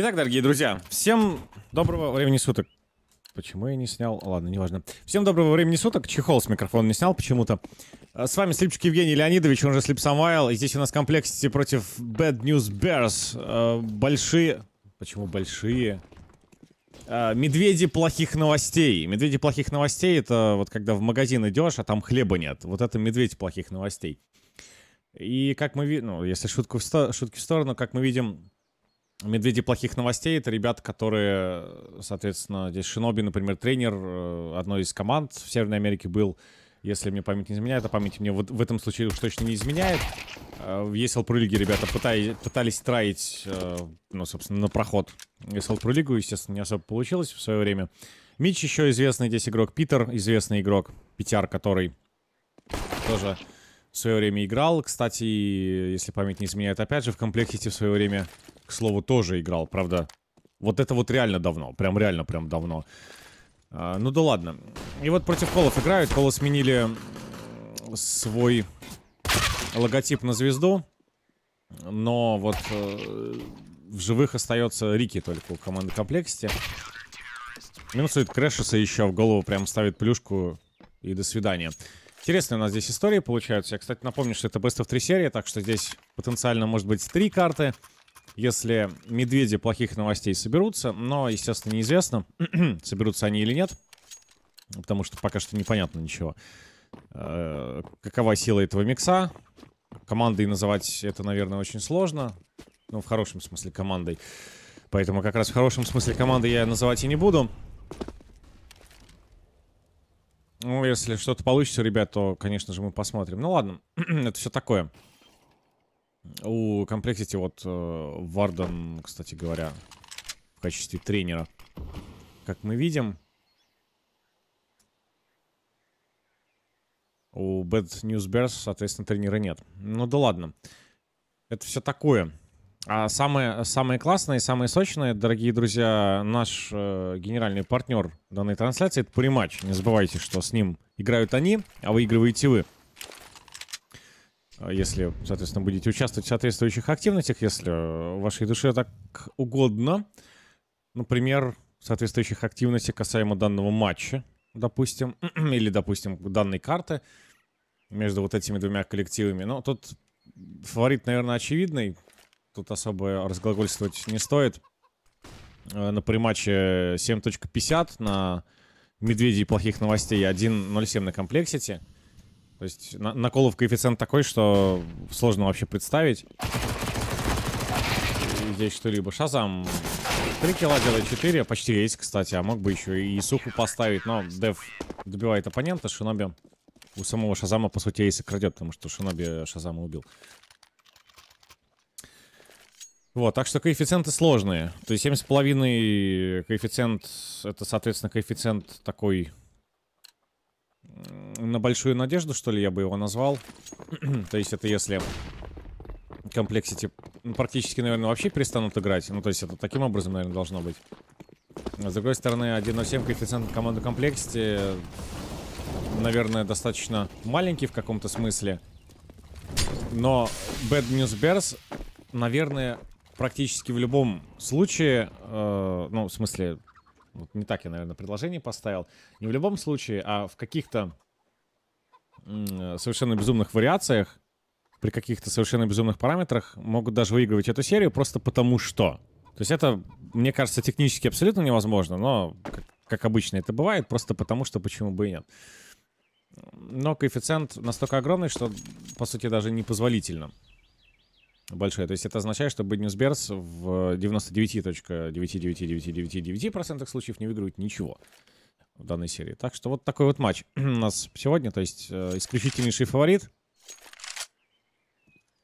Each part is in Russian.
Итак, дорогие друзья, всем доброго времени суток. Почему я не снял? Ладно, неважно. Всем доброго времени суток. Чехол с микрофона не снял почему-то. А, с вами Слипчик Евгений Леонидович, он же Слип Самвайл. И здесь у нас комплексити против Bad News Bears. Э, большие... Почему большие? Э, Медведи плохих новостей. Медведи плохих новостей — это вот когда в магазин идешь, а там хлеба нет. Вот это медведь плохих новостей. И как мы видим... Ну, если шутку в сто... шутки в сторону, как мы видим, Медведи плохих новостей — это ребята, которые, соответственно, здесь Шиноби, например, тренер э, одной из команд в Северной Америке был. Если мне память не изменяет, а память мне вот в этом случае уж точно не изменяет. Э, есть Pro лиги ребята пытались, пытались траить, э, ну, собственно, на проход. Есть Pro лигу естественно, не особо получилось в свое время. Мич еще известный здесь игрок. Питер известный игрок. Питер, который тоже в свое время играл. Кстати, если память не изменяет, опять же, в комплекте в свое время к слову, тоже играл, правда. Вот это вот реально давно, прям реально прям давно. А, ну да ладно. И вот против Колов играют, Колы сменили свой логотип на звезду. Но вот э, в живых остается Рики только у команды Комплексе. Ну, Минусует Крэшеса еще в голову, прям ставит плюшку и до свидания. Интересные у нас здесь истории получаются. Я, кстати, напомню, что это Best of 3 серия, так что здесь потенциально может быть три карты если медведи плохих новостей соберутся, но, естественно, неизвестно, соберутся они или нет, потому что пока что непонятно ничего. Э какова сила этого микса? Командой называть это, наверное, очень сложно. Ну, в хорошем смысле командой. Поэтому как раз в хорошем смысле команды я называть и не буду. Ну, если что-то получится, ребят, то, конечно же, мы посмотрим. Ну ладно, это все такое. У комплексити вот Варден, э, кстати говоря, в качестве тренера. Как мы видим, у Bad News Bears, соответственно, тренера нет. Ну да ладно. Это все такое. А самое, самое классное и самое сочное, дорогие друзья, наш э, генеральный партнер данной трансляции — это Приматч. Не забывайте, что с ним играют они, а выигрываете вы. А если, соответственно, будете участвовать в соответствующих активностях, если э, вашей душе так угодно. Например, соответствующих активностей касаемо данного матча, допустим, или, допустим, данной карты между вот этими двумя коллективами. Но ну, тут фаворит, наверное, очевидный. Тут особо разглагольствовать не стоит. Э, ну, на приматче 7.50 на медведей плохих новостей 1.07 на комплексити. То есть на наколов коэффициент такой, что сложно вообще представить. Здесь что-либо. Шазам 3 килла делает 4, почти есть, кстати, а мог бы еще и суху поставить, но Дев добивает оппонента, Шиноби у самого Шазама, по сути, рейса крадет, потому что Шиноби Шазама убил. Вот, так что коэффициенты сложные. То есть 7,5 коэффициент, это, соответственно, коэффициент такой на большую надежду, что ли, я бы его назвал. то есть это если комплексити практически, наверное, вообще перестанут играть. Ну, то есть это таким образом, наверное, должно быть. с другой стороны, 1.07 коэффициент команды комплексити, наверное, достаточно маленький в каком-то смысле. Но Bad News Bears, наверное, практически в любом случае, э, ну, в смысле, вот не так я, наверное, предложение поставил. Не в любом случае, а в каких-то Э, совершенно безумных вариациях, при каких-то совершенно безумных параметрах могут даже выигрывать эту серию просто потому что. То есть это, мне кажется, технически абсолютно невозможно, но, как, обычно это бывает, просто потому что почему бы и нет. Но коэффициент настолько огромный, что, по сути, даже непозволительно большой. То есть это означает, что Bad News Bears в 99.99999% случаев не выигрывает ничего в данной серии. Так что вот такой вот матч у нас сегодня. То есть э, исключительнейший фаворит.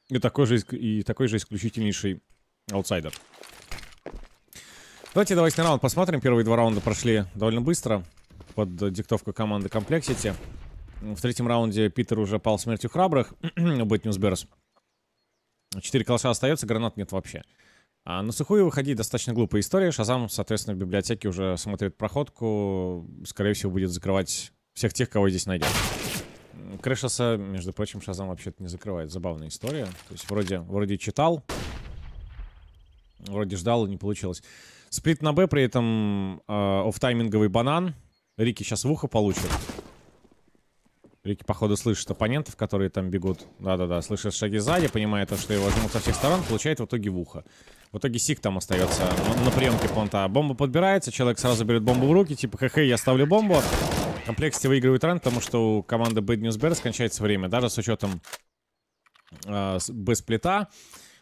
И такой, же, и такой же исключительнейший аутсайдер. Давайте давайте на раунд посмотрим. Первые два раунда прошли довольно быстро. Под диктовку команды Complexity. В третьем раунде Питер уже пал смертью храбрых. Быть Четыре калаша остается, гранат нет вообще. А на сухую выходить достаточно глупая история. Шазам, соответственно, в библиотеке уже смотрит проходку. Скорее всего, будет закрывать всех тех, кого здесь найдет. Крышеса, между прочим, Шазам вообще-то не закрывает. Забавная история. То есть вроде, вроде читал, вроде ждал, не получилось. Сплит на Б, при этом э, а, оффтайминговый банан. Рики сейчас в ухо получит. Рики, походу, слышит оппонентов, которые там бегут. Да-да-да, слышит шаги сзади, понимает то, что его жмут со всех сторон, получает в итоге в ухо. В итоге Сик там остается на, на приемке понта. Бомба подбирается, человек сразу берет бомбу в руки, типа, хе-хе, я ставлю бомбу. В комплекте выигрывает ран, потому что у команды Bad News Bear скончается время. Даже с учетом э, а, Б-сплита,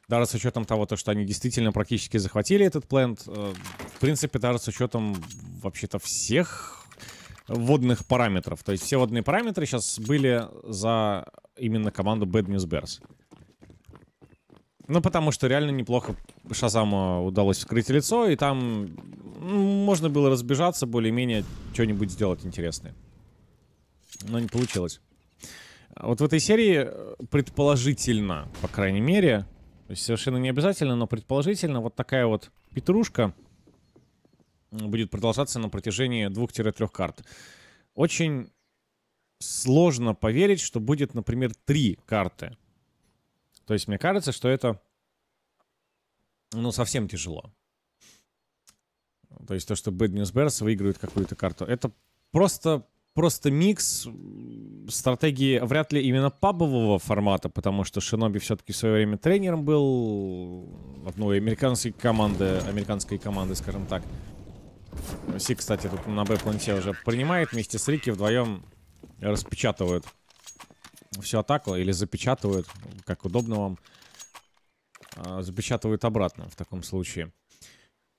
даже с учетом того, то, что они действительно практически захватили этот плент, э, в принципе, даже с учетом вообще-то всех водных параметров. То есть все водные параметры сейчас были за именно команду Bad News Bears. Ну, потому что реально неплохо Шазаму удалось вскрыть лицо, и там можно было разбежаться, более-менее что-нибудь сделать интересное. Но не получилось. Вот в этой серии э, предположительно, по крайней мере, совершенно не обязательно, но предположительно вот такая вот петрушка будет продолжаться на протяжении двух-трех карт. Очень сложно поверить, что будет, например, три карты то есть мне кажется, что это ну, совсем тяжело. То есть то, что Bad News Bears выиграют какую-то карту, это просто, просто микс стратегии вряд ли именно пабового формата, потому что Шиноби все-таки в свое время тренером был одной американской команды, американской команды, скажем так. Си, кстати, тут на Б-планете уже принимает вместе с Рики вдвоем распечатывают всю атаку или запечатывают, как удобно вам, а, запечатывают обратно в таком случае.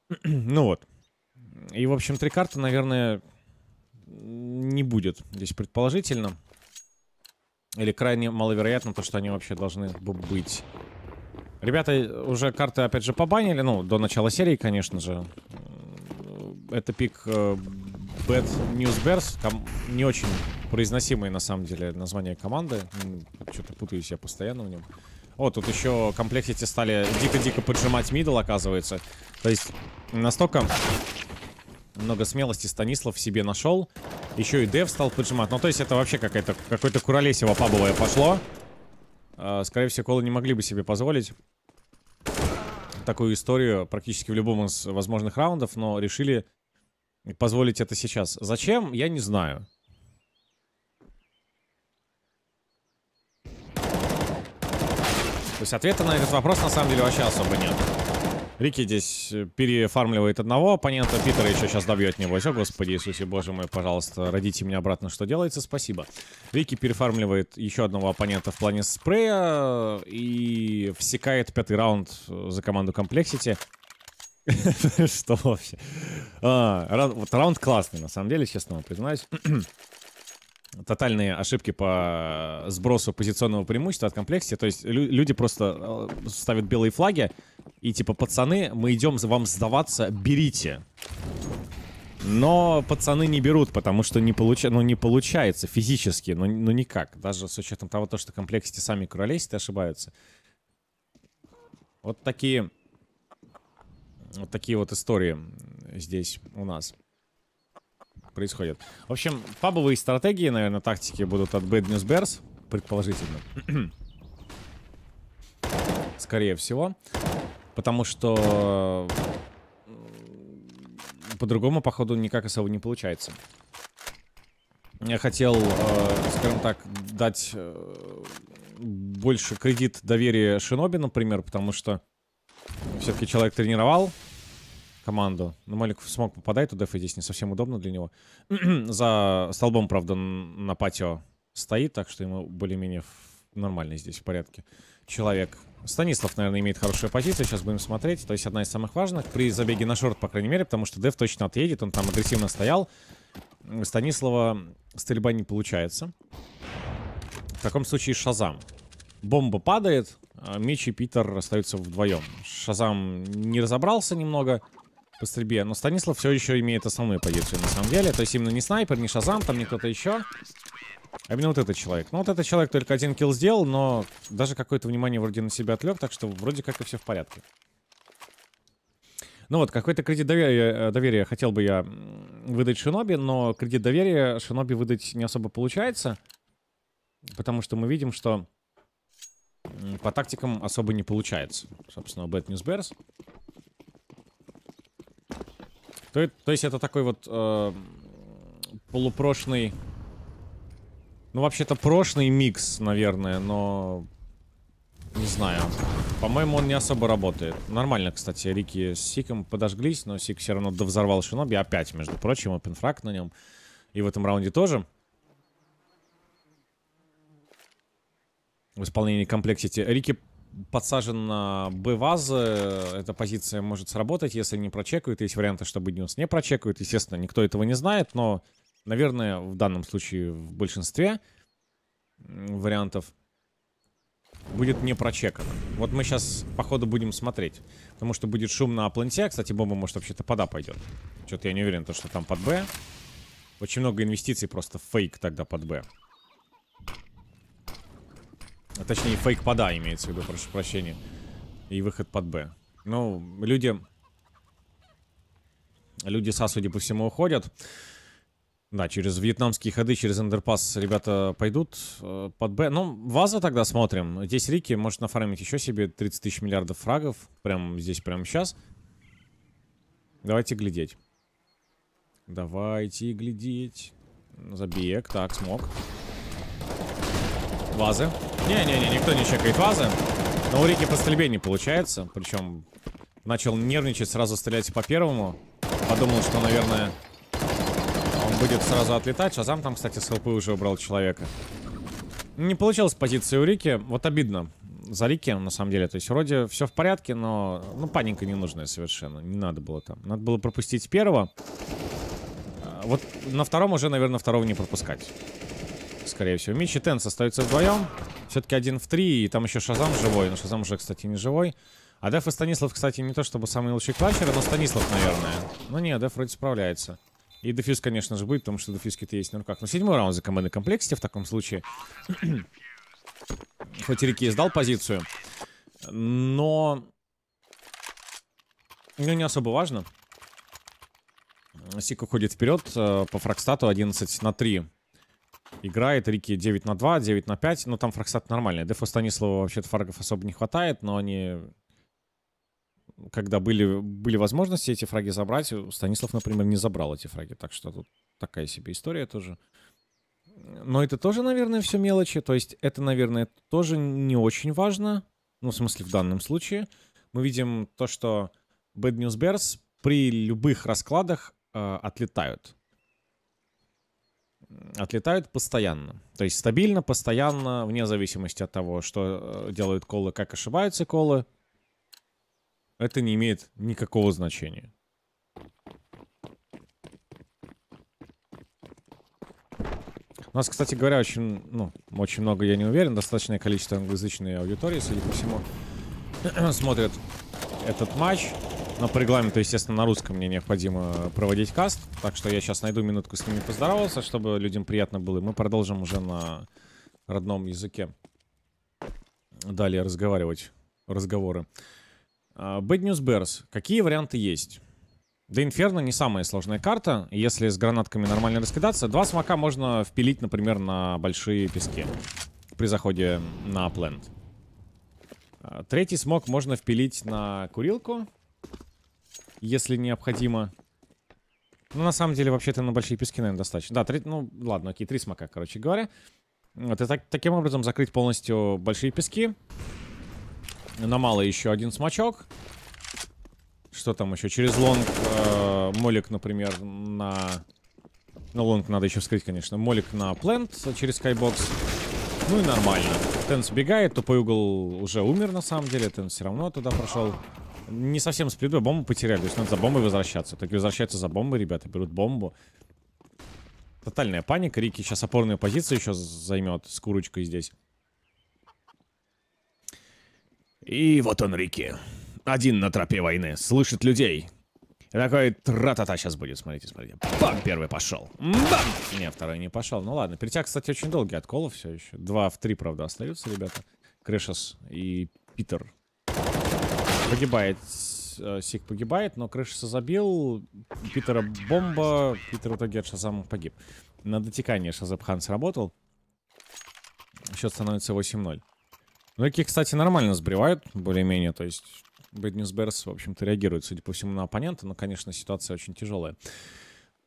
ну вот. И, в общем, три карты, наверное, не будет здесь предположительно. Или крайне маловероятно то, что они вообще должны быть. Ребята уже карты, опять же, побанили. Ну, до начала серии, конечно же. Это пик э, Bad News Bears. Там не очень труднопроизносимые, на самом деле, названия команды. Ну, Что-то путаюсь я постоянно в нем. О, тут еще комплектите стали дико-дико поджимать мидл, оказывается. То есть настолько много смелости Станислав себе нашел. Еще и дев стал поджимать. Ну, то есть это вообще какая-то какое-то куролесево пабовое пошло. А, скорее всего, колы не могли бы себе позволить такую историю практически в любом из возможных раундов, но решили позволить это сейчас. Зачем? Я не знаю. То есть ответа на этот вопрос на самом деле вообще особо нет. Рики здесь э, перефармливает одного оппонента, Питера еще сейчас добьет, него. О, господи Иисусе, боже мой, пожалуйста, родите мне обратно, что делается, спасибо. Рики перефармливает еще одного оппонента в плане спрея и всекает пятый раунд э, за команду Complexity. Что вообще? А, вот раунд классный, на самом деле, честно вам признаюсь. тотальные ошибки по сбросу позиционного преимущества от комплекса. То есть люди просто э, ставят белые флаги и типа, пацаны, мы идем вам сдаваться, берите. Но пацаны не берут, потому что не, получа... ну, не получается физически, ну, ну никак. Даже с учетом того, что комплексити сами королесят и ошибаются. Вот такие... Вот такие вот истории здесь у нас происходит. В общем, пабовые стратегии, наверное, тактики будут от Bad News Bears, предположительно. Скорее всего. Потому что по-другому, походу, никак особо не получается. Я хотел, э, скажем так, дать э, больше кредит доверия Шиноби, например, потому что все-таки человек тренировал команду. Но ну, Малик смог попадать туда, и здесь не совсем удобно для него. За столбом, правда, на патио стоит, так что ему более-менее нормально здесь, в порядке. Человек. Станислав, наверное, имеет хорошую позицию. Сейчас будем смотреть. То есть одна из самых важных при забеге на шорт, по крайней мере, потому что Дев точно отъедет. Он там агрессивно стоял. Станислава стрельба не получается. В таком случае Шазам. Бомба падает. А меч и Питер остаются вдвоем. Шазам не разобрался немного по стрельбе. Но Станислав все еще имеет основную позицию на самом деле. То есть именно не снайпер, не шазам, там не кто-то еще. А именно вот этот человек. Ну вот этот человек только один килл сделал, но даже какое-то внимание вроде на себя отвлек, так что вроде как и все в порядке. Ну вот, какой-то кредит доверия, э, доверия хотел бы я выдать Шиноби, но кредит доверия Шиноби выдать не особо получается. Потому что мы видим, что по тактикам особо не получается. Собственно, Bad News Bears. То, то есть это такой вот э, полупрошный... Ну, вообще-то, прошный микс, наверное, но... Не знаю. По-моему, он не особо работает. Нормально, кстати, Рики с Сиком подожглись, но Сик все равно довзорвал Шиноби. Опять, между прочим, опенфраг на нем. И в этом раунде тоже. В исполнении комплексити. Рики подсажен на б эта позиция может сработать, если не прочекают. Есть варианты, чтобы Беднюс не прочекают. Естественно, никто этого не знает, но, наверное, в данном случае в большинстве вариантов будет не прочекано. Вот мы сейчас, походу, будем смотреть. Потому что будет шум на планте. А, кстати, бомба, может, вообще-то под А пойдет. Что-то я не уверен, то, что там под Б. Очень много инвестиций просто фейк тогда под Б. А, точнее, фейк пода имеется в виду, прошу прощения. И выход под Б. Ну, люди... Люди со, судя по всему, уходят. Да, через вьетнамские ходы, через эндерпас ребята пойдут э, под Б. Ну, ваза тогда смотрим. Здесь Рики может нафармить еще себе 30 тысяч миллиардов фрагов. Прям здесь, прямо сейчас. Давайте глядеть. Давайте глядеть. Забег. Так, смог. Вазы. Не-не-не, никто не чекает вазы. Но у Рики пострельбе получается. Причем начал нервничать, сразу стрелять по первому. Подумал, что, наверное, он будет сразу отлетать. Шазам там, кстати, с ЛП уже убрал человека. Не получилось позиции у Рики. Вот обидно за Рики, на самом деле. То есть вроде все в порядке, но ну, паника ненужная совершенно. Не надо было там. Надо было пропустить первого. А, вот на втором уже, наверное, второго не пропускать скорее всего. Мич и Тенс остаются вдвоем. Все-таки один в три, и там еще Шазам живой. Но Шазам уже, кстати, не живой. А Деф и Станислав, кстати, не то чтобы самые лучшие клатчеры, но Станислав, наверное. Ну не, Деф вроде справляется. И дефьюз, конечно же, будет, потому что дефьюзки-то есть на ну руках. Но ну, седьмой раунд за командой комплекте в таком случае. Хоть и Рики сдал позицию, но... Ну, не особо важно. Сик уходит вперед э, по фрагстату 11 на 3 играет. Рики 9 на 2, 9 на 5. Ну, там фрагстат нормальный. Дефо Станислава вообще-то фрагов особо не хватает, но они... Когда были, были возможности эти фраги забрать, Станислав, например, не забрал эти фраги. Так что тут такая себе история тоже. Но это тоже, наверное, все мелочи. То есть это, наверное, тоже не очень важно. Ну, в смысле, в данном случае. Мы видим то, что Bad News Bears при любых раскладах э, отлетают отлетают постоянно. То есть стабильно, постоянно, вне зависимости от того, что э, делают колы, как ошибаются колы. Это не имеет никакого значения. У нас, кстати говоря, очень, ну, очень много, я не уверен, достаточное количество англоязычной аудитории, судя по всему, смотрят этот матч. Но по регламенту, естественно, на русском мне необходимо проводить каст. Так что я сейчас найду минутку с ними поздоровался, чтобы людям приятно было. И мы продолжим уже на родном языке далее разговаривать. Разговоры. А, Bad News Bears. Какие варианты есть? Да Инферно не самая сложная карта. Если с гранатками нормально раскидаться, два смока можно впилить, например, на большие пески. При заходе на плент. А, Третий смог можно впилить на курилку если необходимо. Ну, на самом деле, вообще-то на ну, большие пески, наверное, достаточно. Да, три, ну, ладно, окей, три смока, короче говоря. Вот, и так, таким образом закрыть полностью большие пески. На мало еще один смачок. Что там еще? Через лонг э, молик, например, на... Ну, лонг надо еще вскрыть, конечно. Молик на плент через скайбокс. Ну и нормально. Тен бегает, тупой угол уже умер на самом деле. Тен все равно туда прошел не совсем сплитбой, бомбу потеряли. То есть надо за бомбой возвращаться. Так возвращаются за бомбой, ребята, берут бомбу. Тотальная паника. Рики сейчас опорную позицию еще займет с курочкой здесь. И вот он, Рики. Один на тропе войны. Слышит людей. И Такой тра-та-та сейчас будет, смотрите, смотрите. Бам! Первый пошел. Бам! Не, второй не пошел. Ну ладно. Перетяг, кстати, очень долгий отколов все еще. Два в три, правда, остаются, ребята. Крэшес и Питер Погибает. Э, Сик погибает, но крыша забил. Питера бомба. Питер в итоге от Шазама погиб. На дотекание Шазабхан сработал. Счет становится 8-0. Ноки, ну, кстати, нормально сбривают, более-менее. То есть Bad News Bears, в общем-то, реагирует, судя по всему, на оппонента. Но, конечно, ситуация очень тяжелая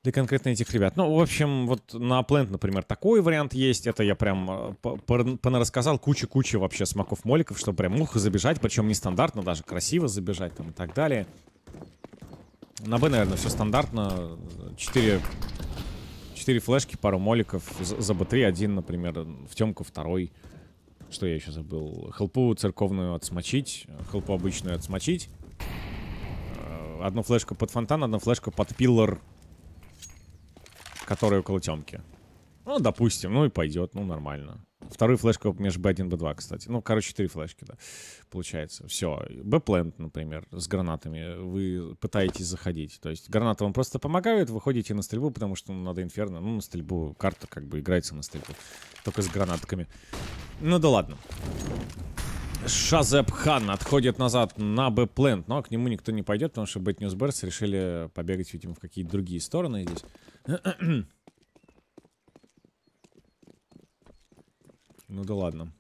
для конкретно этих ребят. Ну, в общем, вот на Плент, например, такой вариант есть. Это я прям э, понарассказал кучу-кучу вообще смаков моликов чтобы прям ухо забежать, причем нестандартно, даже красиво забежать там и так далее. На Б, наверное, все стандартно. четыре четыре флешки, пару моликов. За, за Б3 один, например, в темку второй. Что я еще забыл? Хелпу церковную отсмочить, хелпу обычную отсмочить. Э, одну флешку под фонтан, одну флешку под пиллар который около темки. Ну, допустим, ну и пойдет, ну нормально. Вторую флешку между B1 и B2, кстати. Ну, короче, три флешки, да, получается. Все. Б-плент, например, с гранатами. Вы пытаетесь заходить. То есть гранаты вам просто помогает, выходите на стрельбу, потому что ну, надо инферно. Ну, на стрельбу карта как бы играется на стрельбу. Только с гранатками. Ну да ладно. Шазепхан отходит назад на Б-плент, но к нему никто не пойдет, потому что Бэтньюсберс решили побегать, видимо, в какие-то другие стороны здесь. ну да ладно.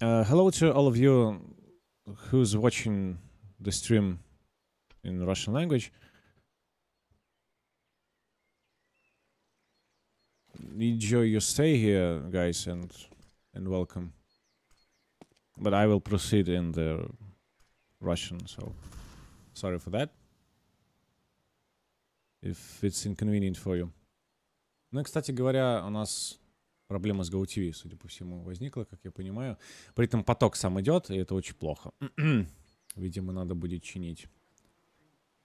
Uh, hello to all of you who's watching the stream in Russian language. Enjoy your stay here, guys, and and welcome. But I will proceed in the Russian, so. Sorry for that. If it's inconvenient for you. Ну и, кстати говоря, у нас проблема с GoTV, судя по всему, возникла, как я понимаю. При этом поток сам идет, и это очень плохо. Видимо, надо будет чинить.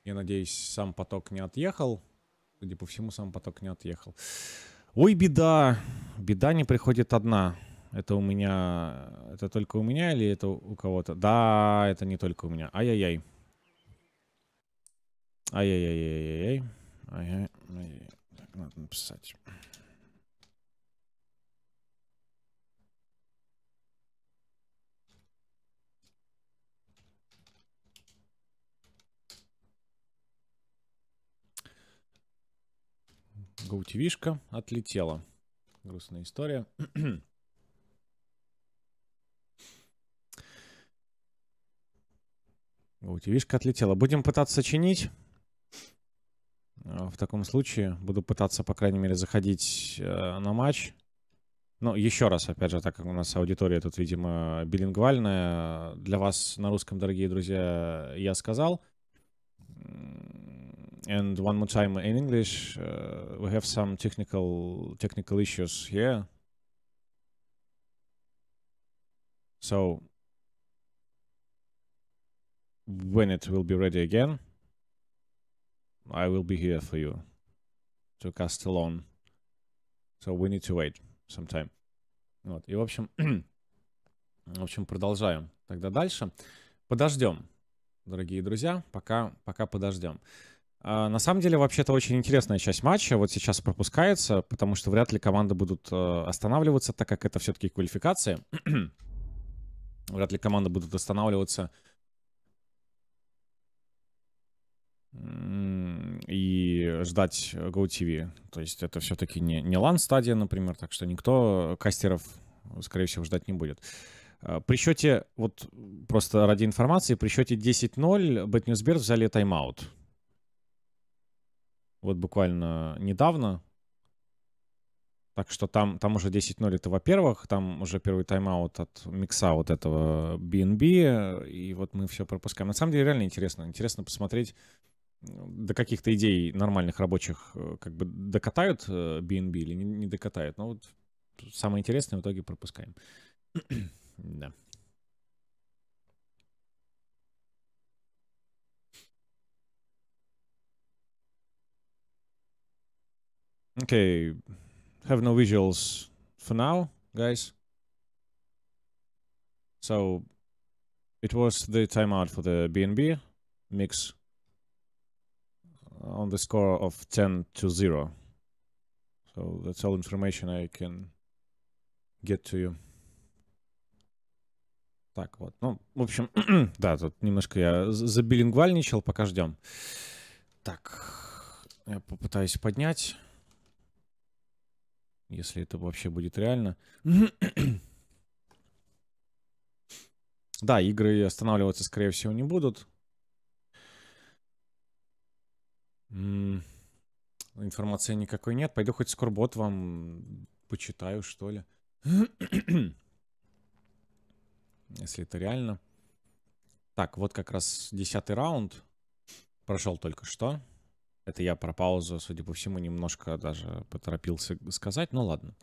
Я надеюсь, сам поток не отъехал. Судя по всему, сам поток не отъехал. Ой, беда. Беда не приходит одна. Это у меня... Это только у меня или это у кого-то? Да, это не только у меня. Ай-яй-яй. Ай-яй-яй-яй-яй. Ай-яй. Так, надо написать. Гаутивишка отлетела. Грустная история. Гаутивишка отлетела. Будем пытаться чинить. Э, в таком случае. Буду пытаться, по крайней мере, заходить э, на матч. Ну, еще раз, опять же, так как у нас аудитория тут, видимо, билингвальная, для вас на русском, дорогие друзья, я сказал. And one more time in English, э, we have some technical technical issues here. So when it will be ready again. I will be here for you to Castellon. So we need to wait sometime. Вот. И, в общем, в общем, продолжаем тогда дальше. Подождем, дорогие друзья, пока, пока подождем. А, на самом деле, вообще-то, очень интересная часть матча вот сейчас пропускается, потому что вряд ли команды будут э, останавливаться, так как это все-таки квалификация. вряд ли команды будут останавливаться и ждать GoTV. То есть это все-таки не, не LAN-стадия, например, так что никто кастеров, скорее всего, ждать не будет. А, при счете, вот просто ради информации, при счете 10-0 BetNewsBears взяли тайм-аут. Вот буквально недавно. Так что там, там уже 10-0 это во-первых, там уже первый тайм-аут от микса вот этого BNB, и вот мы все пропускаем. На самом деле реально интересно. Интересно посмотреть, до каких-то идей нормальных рабочих э, как бы докатают BNB э, или не, не докатают. Но вот самое интересное в итоге пропускаем. да. Okay, have no visuals for now, guys. So it was the timeout for the BNB mix on the score of 10 to 0. So that's all information I can get to you. Так вот, ну, в общем, да, тут немножко я забилингвальничал, пока ждем. Так, я попытаюсь поднять, если это вообще будет реально. да, игры останавливаться, скорее всего, не будут. Информации никакой нет. Пойду хоть скорбот вам почитаю, что ли. Если это реально. Так, вот как раз десятый раунд. Прошел только что. Это я про паузу, судя по всему, немножко даже поторопился сказать. Ну ладно.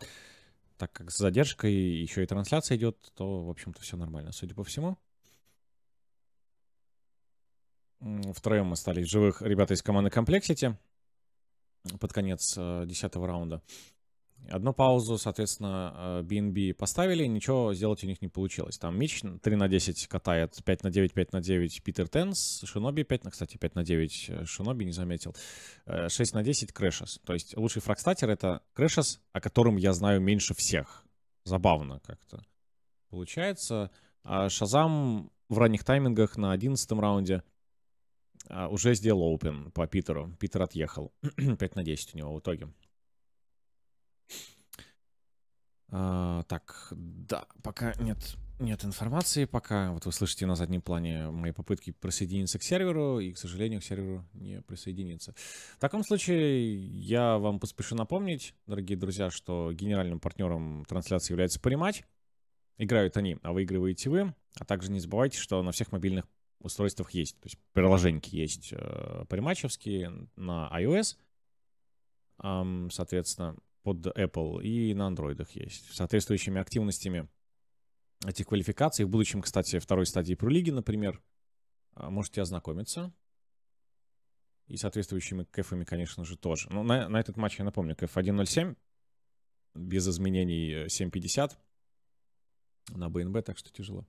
Так как с задержкой еще и трансляция идет, то, в общем-то, все нормально, судя по всему. Втроем остались живых ребята из команды Complexity под конец э, десятого раунда. Одну паузу, соответственно, BNB э, поставили, ничего сделать у них не получилось. Там Мич 3 на 10 катает, 5 на 9, 5 на 9 Питер Тенс, Шиноби 5 на, кстати, 5 на 9 э, Шиноби не заметил, 6 на 10 Крэшес. То есть лучший фрагстатер — это Крэшес, о котором я знаю меньше всех. Забавно как-то получается. А Шазам в ранних таймингах на 11 раунде — а, уже сделал open по Питеру. Питер отъехал. 5 на 10 у него в итоге. А, так, да, пока нет, нет информации, пока вот вы слышите на заднем плане мои попытки присоединиться к серверу, и, к сожалению, к серверу не присоединиться. В таком случае я вам поспешу напомнить, дорогие друзья, что генеральным партнером трансляции является Понимать. Играют они, а выигрываете вы. А также не забывайте, что на всех мобильных устройствах есть. То есть приложеньки есть э, на iOS, соответственно, под Apple и на андроидах есть. Соответствующими активностями этих квалификаций в будущем, кстати, второй стадии пролиги, например, а, можете ознакомиться. И соответствующими кэфами, конечно же, тоже. Но ну, на, на этот матч, я напомню, кэф 1.07, без изменений 7.50 э, на БНБ, так что тяжело.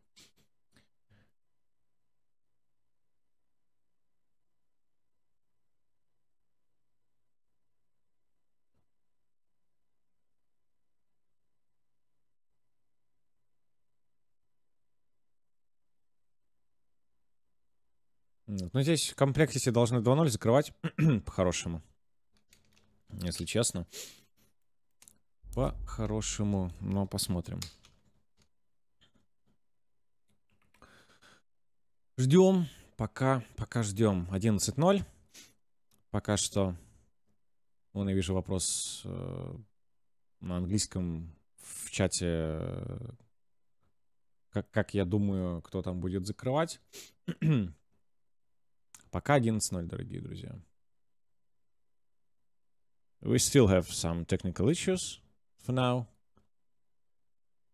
Ну, здесь комплексити должны 2-0 закрывать по-хорошему. Если честно. По-хорошему, но посмотрим. Ждем, пока, пока ждем. 11-0. Пока что, вон я вижу вопрос э, на английском в чате, как, как я думаю, кто там будет закрывать. Пока 11 дорогие друзья. We still have some technical issues for now.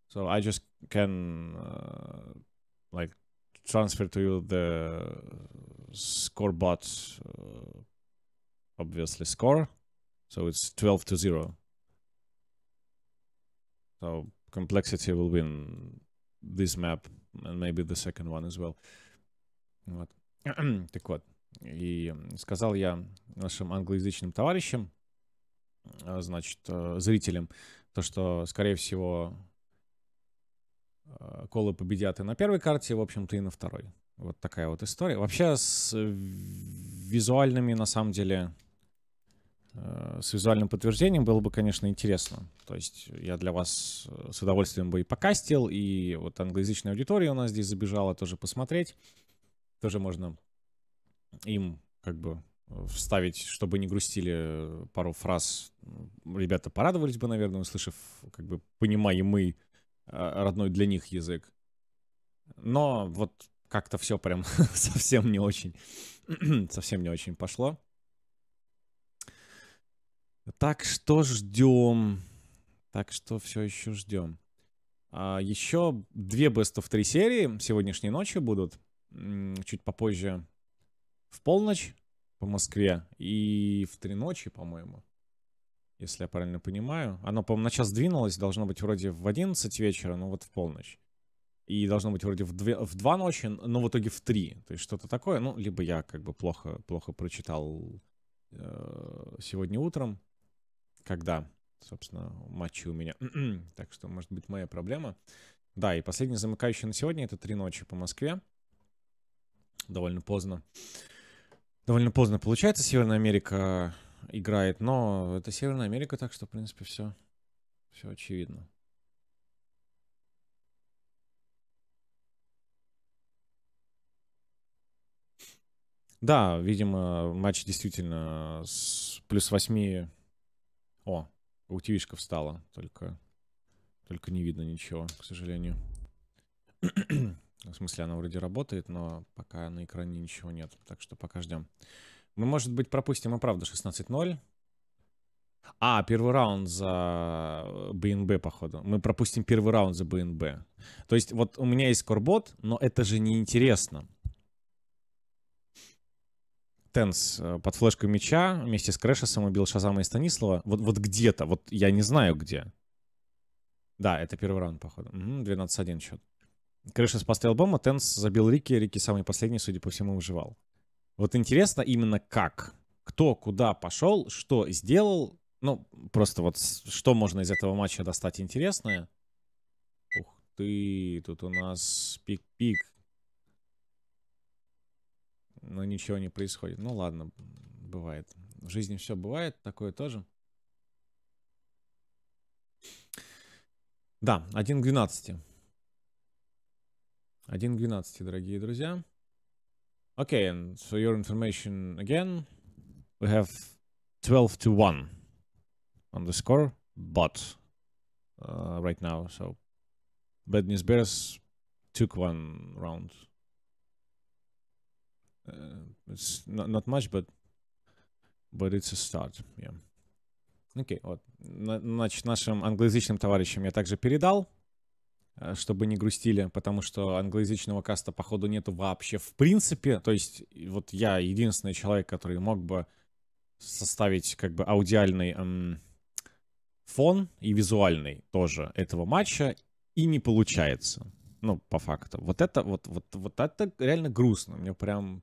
So I just can uh, like transfer to you the scorebot uh, obviously score. So it's 12 to 0. So complexity will win this map and maybe the second one as well. What? Так вот, и сказал я нашим англоязычным товарищам, э, значит, э, зрителям, то, что, скорее всего, э, колы победят и на первой карте, в общем-то, и на второй. Вот такая вот история. Вообще с визуальными, на самом деле, с визуальным подтверждением было бы, конечно, интересно. То есть я для вас с удовольствием бы и покастил, и вот англоязычная аудитория у нас здесь забежала тоже посмотреть. Тоже можно им как бы вставить, чтобы не грустили пару фраз. Ребята порадовались бы, наверное, услышав как бы понимаемый э, родной для них язык. Но вот как-то все прям совсем не очень, совсем не очень пошло. Так что ждем. Так что все еще ждем. А еще две Best of 3 серии сегодняшней ночью будут чуть попозже в полночь по Москве и в три ночи, по-моему, если я правильно понимаю. Оно, по-моему, на час двинулось, должно быть вроде в 11 вечера, но вот в полночь. И должно быть вроде в две в два ночи, но в итоге в три, То есть что-то такое. Ну, либо я как бы плохо, плохо прочитал э, сегодня утром, когда, собственно, матчи у меня. так что, может быть, моя проблема. Да, и последний замыкающий на сегодня — это три ночи по Москве довольно поздно. Довольно поздно получается Северная Америка э, играет, но это Северная Америка, так что, в принципе, все, все очевидно. Да, видимо, матч действительно с плюс 8. О, у ТВшка встала, только, только не видно ничего, к сожалению. В смысле, она вроде работает, но пока на экране ничего нет. Так что пока ждем. Мы, может быть, пропустим, а правда, 16-0. А, первый раунд за БНБ, э, походу. Мы пропустим первый раунд за БНБ. То есть, вот у меня есть скорбот, но это же неинтересно. Тенс э, под флешкой мяча вместе с Крэшесом убил Шазама и Станислава. Вот, вот где-то, вот я не знаю где. Да, это первый раунд, походу. Угу, 12-1 счет. Крышес поставил альбома Тенс забил Рики, Рики самый последний, судя по всему, выживал. Вот интересно именно как, кто куда пошел, что сделал, ну, просто вот что можно из этого матча достать интересное. Ух ты, тут у нас пик-пик. Но ничего не происходит. Ну ладно, бывает. В жизни все бывает, такое тоже. Да, 1 к 12. 1 дорогие друзья. Okay, and for your information again, we have 12 to 1 on the score, but uh, right now, so Bad News Bears took one round. Uh, it's not, not much, but but it's a start, yeah. okay, вот. Значит, нашим англоязычным товарищам я также передал. Э, чтобы не грустили, потому что англоязычного каста, походу, нету вообще в принципе. То есть, вот я единственный человек, который мог бы составить как бы аудиальный эм, фон и визуальный тоже этого матча, и не получается. Ну, по факту. Вот это, вот, вот, вот это реально грустно. Мне прям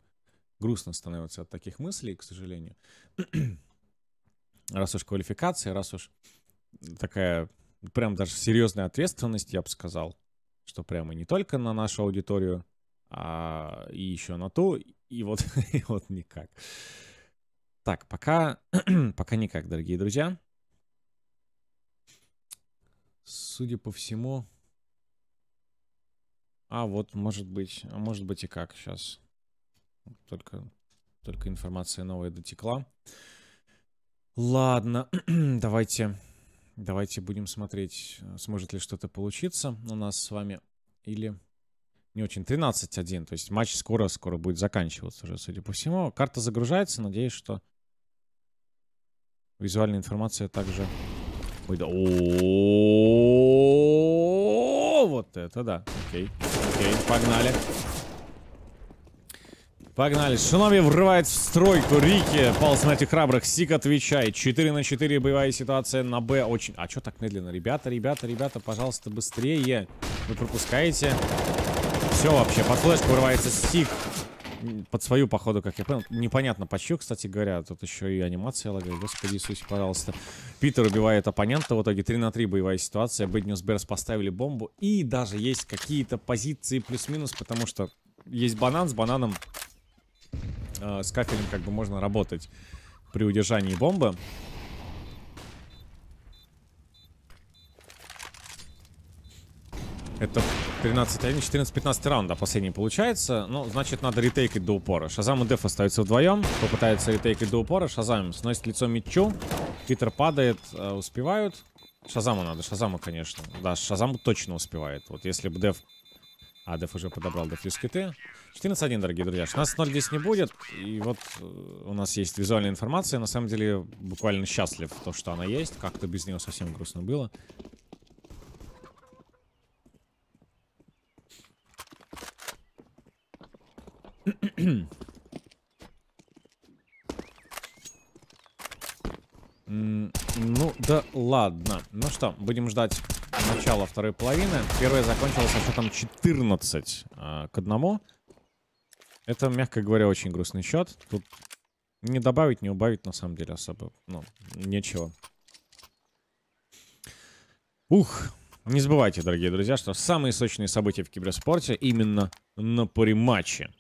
грустно становится от таких мыслей, к сожалению. раз уж квалификация, раз уж такая прям даже серьезная ответственность, я бы сказал, что прямо не только на нашу аудиторию, а и еще на ту, и вот, и вот никак. Так, пока, пока никак, дорогие друзья. Судя по всему... А, вот, может быть, а может быть и как сейчас. Только, только информация новая дотекла. Ладно, давайте Давайте будем смотреть, э, сможет ли что-то получиться у нас с вами. Или не очень. 13-1. То есть матч скоро-скоро будет заканчиваться уже, судя по всему. Карта загружается. Надеюсь, что визуальная информация также... Ой, да... Вот это да. Окей. Окей, погнали. Погнали. Шиноби врывает в стройку. Рики, пал, на этих храбрых. Сик отвечает. 4 на 4 боевая ситуация на Б. Очень... А что так медленно? Ребята, ребята, ребята, пожалуйста, быстрее. Вы пропускаете. Все вообще. Под флешку вырывается Сик. Под свою, походу, как я понял. Непонятно, по чью, кстати говоря. Тут еще и анимация лагает. Господи Иисусе, пожалуйста. Питер убивает оппонента. В итоге 3 на 3 боевая ситуация. Bad News поставили бомбу. И даже есть какие-то позиции плюс-минус, потому что есть банан с бананом Э, с кафелем как бы можно работать при удержании бомбы. Это 13, 14, 15 раунда последний получается. Ну, значит, надо ретейкать до упора. Шазам и Деф остаются вдвоем. Попытается ретейкать до упора. Шазам сносит лицо мячу. Питер падает. Э, успевают. Шазаму надо. Шазаму, конечно. Да, Шазаму точно успевает. Вот если бы Деф Адеф уже подобрал до фьюскиты. 14-1, дорогие друзья. 16-0 здесь не будет. И вот э, у нас есть визуальная информация. На самом деле, буквально счастлив то, что она есть. Как-то без нее совсем грустно было. ну да ладно. Ну что, будем ждать Начало второй половины. Первая закончилась счетом 14 э, а, к одному. Это, мягко говоря, очень грустный счет. Тут не добавить, не убавить, на самом деле, особо, ну, нечего. Ух, не забывайте, дорогие друзья, что самые сочные события в киберспорте именно на париматче.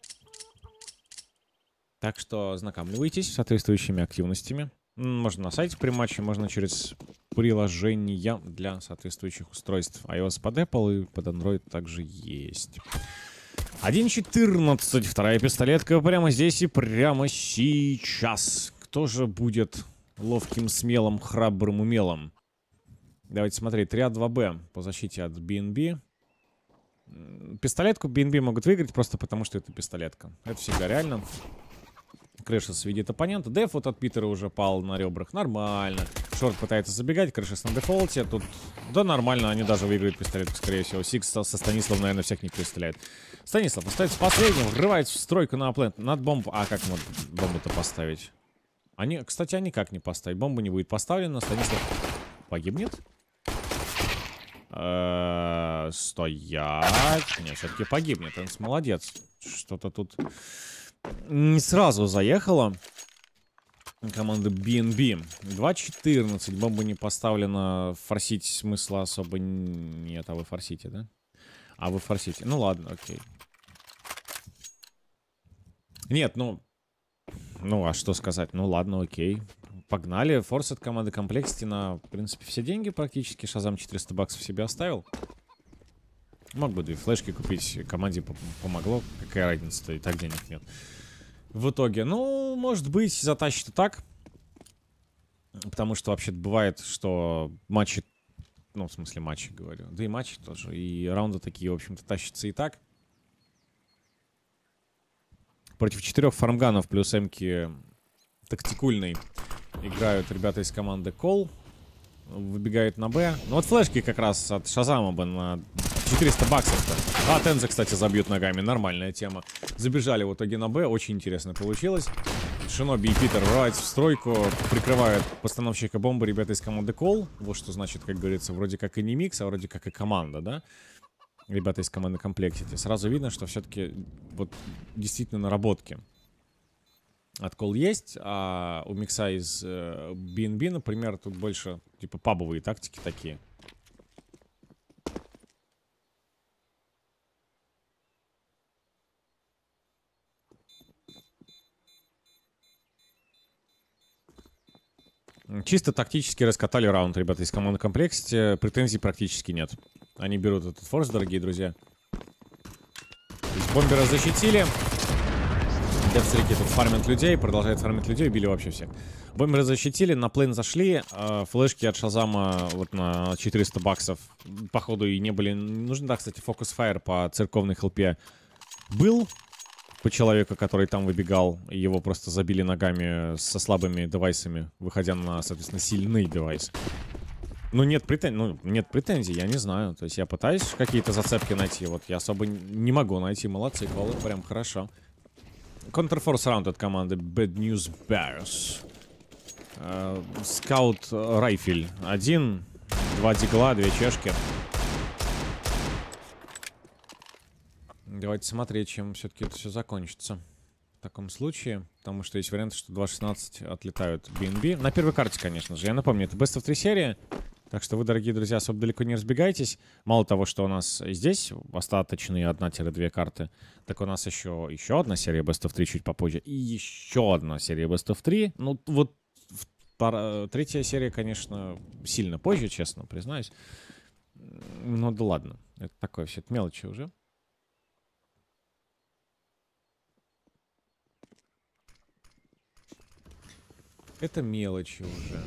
Так что знакомливайтесь с соответствующими активностями. Можно на сайте при матче, можно через приложения для соответствующих устройств. iOS под Apple и под Android также есть. 1.14, вторая пистолетка прямо здесь и прямо сейчас. Кто же будет ловким, смелым, храбрым, умелым? Давайте смотреть. ряд 2 б по защите от BNB. Пистолетку BNB могут выиграть просто потому, что это пистолетка. Это всегда реально. Крыша сведет оппонента. Деф вот от Питера уже пал на ребрах. Нормально. Шорт пытается забегать. Крыша на дефолте. Тут, да, нормально. Они даже выиграют пистолетку, скорее всего. Сикс со Станиславом, наверное, всех не перестреляет. Станислав остается последним. Врывается в стройку на плент. Над бомб... А как можно бомбу-то поставить? Они, кстати, они как не поставить. Бомба не будет поставлена. Станислав погибнет. Э, стоять. Не, все-таки погибнет. Он молодец. Что-то тут не сразу заехала команда BNB. 2.14. Бомба не поставлена. Форсить смысла особо нет. А вы форсите, да? А вы форсите. Ну ладно, окей. Нет, ну... Ну, а что сказать? Ну ладно, окей. Погнали. Форс от команды Комплексити на, в принципе, все деньги практически. Шазам 400 баксов себе оставил. Мог бы две флешки купить, команде помогло, какая разница-то, и так денег нет. В итоге, ну, может быть, затащит и так. Потому что вообще бывает, что матчи, ну, в смысле матчи, говорю, да и матчи тоже, и раунды такие, в общем-то, тащатся и так. Против четырех фармганов плюс эмки тактикульной играют ребята из команды Кол. Выбегают на Б. Ну вот флешки как раз от Шазама бы на за баксов-то. А, Тенза, кстати, забьют ногами. Нормальная тема. Забежали в итоге на Б. Очень интересно получилось. Шиноби и Питер врываются в стройку. Прикрывают постановщика бомбы ребята из команды Кол. Вот что значит, как говорится, вроде как и не микс, а вроде как и команда, да? Ребята из команды Комплексити. Сразу видно, что все-таки вот действительно наработки. Откол есть, а у микса из BNB, э, например, тут больше типа пабовые тактики такие. Чисто тактически раскатали раунд, ребята, из команды комплекте. Э, претензий практически нет. Они берут этот форс, дорогие друзья. бомбера защитили. Девстрики тут фармят людей, продолжает фармить людей, били вообще всех. Бомберы защитили, на плен зашли, э, флешки от Шазама вот на 400 баксов, походу, и не были нужны. Да, кстати, фокус фаер по церковной хелпе был, по человека, который там выбегал. Его просто забили ногами со слабыми девайсами, выходя на, соответственно, сильный девайс. Ну, нет претензий, ну, нет претензий, я не знаю. То есть я пытаюсь какие-то зацепки найти. Вот я особо не могу найти. Молодцы, колы, прям хорошо. Counterforce раунд от команды Bad News Bears. Э, скаут Райфель. Один, два дигла, две чешки. Давайте смотреть, чем все-таки это все закончится. В таком случае, потому что есть вариант, что 2.16 отлетают BNB. На первой карте, конечно же. Я напомню, это Best of 3 серия. Так что вы, дорогие друзья, особо далеко не разбегайтесь. Мало того, что у нас здесь остаточные 1-2 карты, так у нас еще, еще одна серия Best of 3 чуть попозже. И еще одна серия Best of 3. Ну, вот пара... третья серия, конечно, сильно позже, честно признаюсь. Ну да ладно, это такое все, это мелочи уже. Это мелочи уже.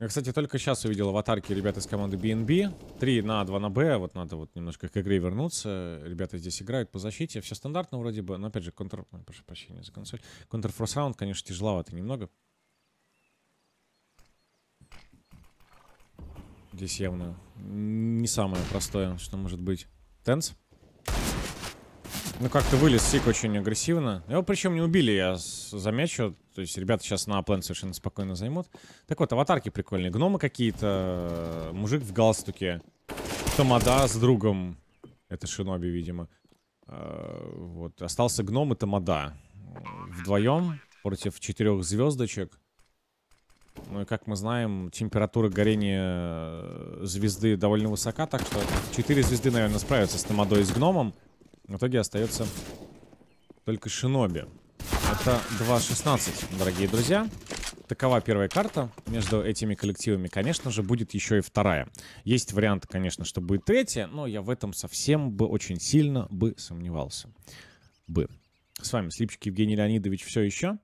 Я, кстати, только сейчас увидел аватарки ребят из команды BNB. 3 на 2 на Б. Вот надо вот немножко к игре вернуться. Ребята здесь играют по защите. Все стандартно вроде бы. Но опять же, контр... Ой, прошу прощения за консоль. Контр раунд, конечно, тяжеловато немного. Здесь явно не самое простое, что может быть. Тенс. Ну как-то вылез Сик очень агрессивно. Его причем не убили, я замечу. То есть ребята сейчас на план совершенно спокойно займут. Так вот, аватарки прикольные. Гномы какие-то. Э, мужик в галстуке. Тамада с другом. Это Шиноби, видимо. Э, вот. Остался гном и Тамада. Вдвоем против четырех звездочек. Ну и как мы знаем, температура горения э, звезды довольно высока, так что четыре звезды, наверное, справятся с Тамадой и с гномом. В итоге остается только Шиноби. Это 2.16, дорогие друзья. Такова первая карта. Между этими коллективами, конечно же, будет еще и вторая. Есть вариант, конечно, что будет третья, но я в этом совсем бы очень сильно бы сомневался. Бы. С вами Слипчик Евгений Леонидович все еще.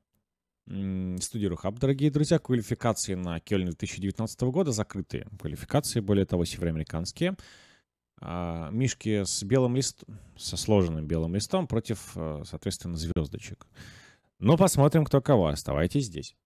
Студия Рухаб, дорогие друзья, квалификации на Кёльн 2019 года закрытые. Квалификации, более того, североамериканские. американские а, мишки с белым листом, со сложенным белым листом против, э, соответственно, звездочек. Ну, посмотрим, кто кого. Оставайтесь здесь.